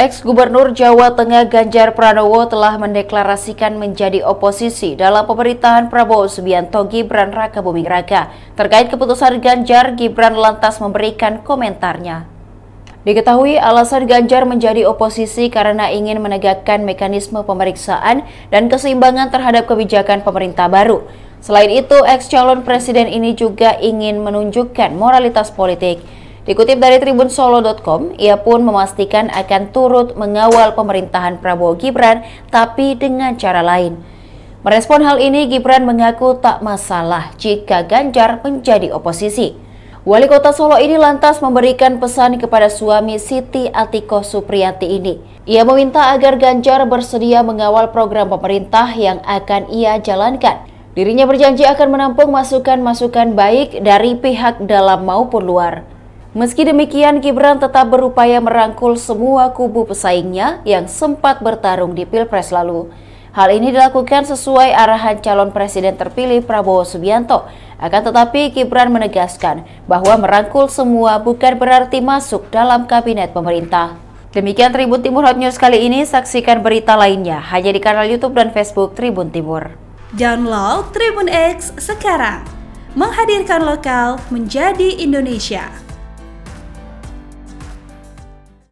Ex-Gubernur Jawa Tengah Ganjar Pranowo telah mendeklarasikan menjadi oposisi dalam pemerintahan Prabowo Subianto Gibran Raka Buming Raka. Terkait keputusan Ganjar, Gibran lantas memberikan komentarnya. Diketahui alasan Ganjar menjadi oposisi karena ingin menegakkan mekanisme pemeriksaan dan keseimbangan terhadap kebijakan pemerintah baru. Selain itu, ex-calon presiden ini juga ingin menunjukkan moralitas politik. Dikutip dari tribun tribunsolo.com, ia pun memastikan akan turut mengawal pemerintahan Prabowo Gibran tapi dengan cara lain. Merespon hal ini, Gibran mengaku tak masalah jika Ganjar menjadi oposisi. Wali kota Solo ini lantas memberikan pesan kepada suami Siti Atiko Supriyati ini. Ia meminta agar Ganjar bersedia mengawal program pemerintah yang akan ia jalankan. Dirinya berjanji akan menampung masukan-masukan baik dari pihak dalam maupun luar. Meski demikian, Gibran tetap berupaya merangkul semua kubu pesaingnya yang sempat bertarung di Pilpres lalu. Hal ini dilakukan sesuai arahan calon presiden terpilih Prabowo Subianto. Akan tetapi, Gibran menegaskan bahwa merangkul semua bukan berarti masuk dalam kabinet pemerintah. Demikian Tribun Timur Hot News kali ini, saksikan berita lainnya hanya di kanal YouTube dan Facebook Tribun Timur. Download Tribun X sekarang, menghadirkan lokal menjadi Indonesia.